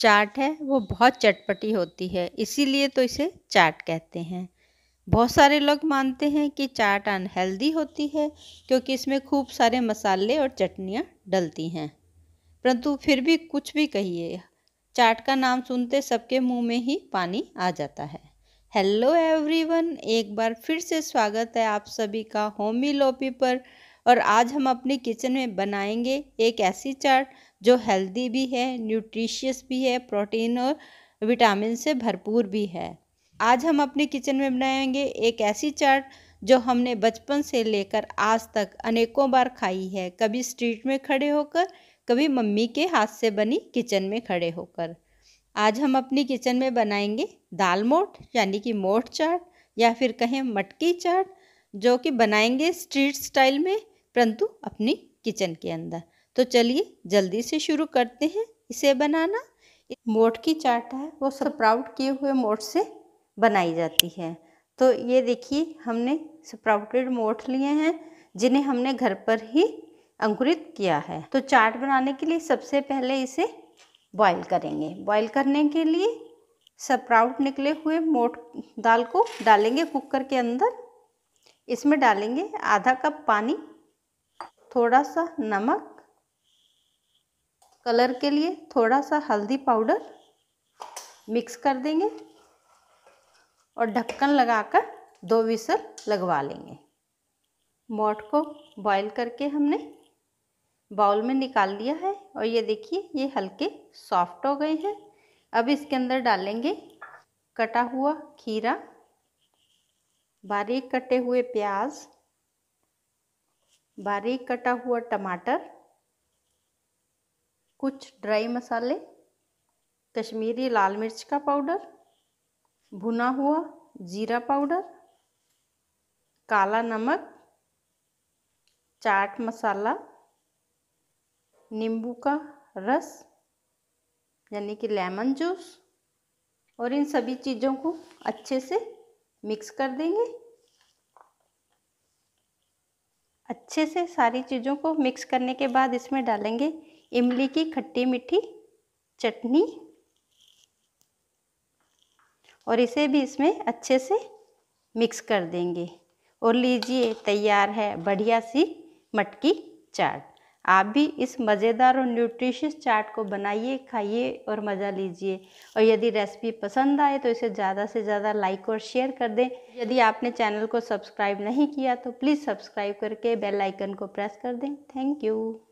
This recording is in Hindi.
चाट है वो बहुत चटपटी होती है इसीलिए तो इसे चाट कहते हैं बहुत सारे लोग मानते हैं कि चाट अनहेल्दी होती है क्योंकि इसमें खूब सारे मसाले और चटनियाँ डलती हैं परंतु फिर भी कुछ भी कहिए चाट का नाम सुनते सबके मुंह में ही पानी आ जाता है हेलो एवरीवन एक बार फिर से स्वागत है आप सभी का होमी लोपी पर और आज हम अपने किचन में बनाएंगे एक ऐसी चाट जो हेल्दी भी है न्यूट्रिशियस भी है प्रोटीन और विटामिन से भरपूर भी है आज हम अपने किचन में बनाएंगे एक ऐसी चाट जो हमने बचपन से लेकर आज तक अनेकों बार खाई है कभी स्ट्रीट में खड़े होकर कभी मम्मी के हाथ से बनी किचन में खड़े होकर आज हम अपनी किचन में बनाएंगे दाल मोट यानी कि मोट चाट या फिर कहें मटकी चाट जो कि बनाएंगे स्ट्रीट स्टाइल में परंतु अपनी किचन के अंदर तो चलिए जल्दी से शुरू करते हैं इसे बनाना मोट की चाट है वो स्प्राउट किए हुए मोट से बनाई जाती है तो ये देखिए हमने स्प्राउटेड मोट लिए हैं जिन्हें हमने घर पर ही अंकुरित किया है तो चाट बनाने के लिए सबसे पहले इसे बॉईल करेंगे बॉईल करने के लिए स्प्राउट निकले हुए मोट दाल को डालेंगे कुकर के अंदर इसमें डालेंगे आधा कप पानी थोड़ा सा नमक कलर के लिए थोड़ा सा हल्दी पाउडर मिक्स कर देंगे और ढक्कन लगाकर दो विसल लगवा लेंगे मोट को बॉईल करके हमने बाउल में निकाल लिया है और ये देखिए ये हल्के सॉफ्ट हो गए हैं अब इसके अंदर डालेंगे कटा हुआ खीरा बारीक कटे हुए प्याज बारीक कटा हुआ टमाटर कुछ ड्राई मसाले कश्मीरी लाल मिर्च का पाउडर भुना हुआ जीरा पाउडर काला नमक चाट मसाला नींबू का रस यानी कि लेमन जूस और इन सभी चीज़ों को अच्छे से मिक्स कर देंगे अच्छे से सारी चीज़ों को मिक्स करने के बाद इसमें डालेंगे इमली की खट्टी मीठी चटनी और इसे भी इसमें अच्छे से मिक्स कर देंगे और लीजिए तैयार है बढ़िया सी मटकी चाट आप भी इस मज़ेदार और न्यूट्रिशियस चाट को बनाइए खाइए और मज़ा लीजिए और यदि रेसिपी पसंद आए तो इसे ज़्यादा से ज़्यादा लाइक और शेयर कर दें यदि आपने चैनल को सब्सक्राइब नहीं किया तो प्लीज़ सब्सक्राइब करके बेल आइकन को प्रेस कर दें थैंक यू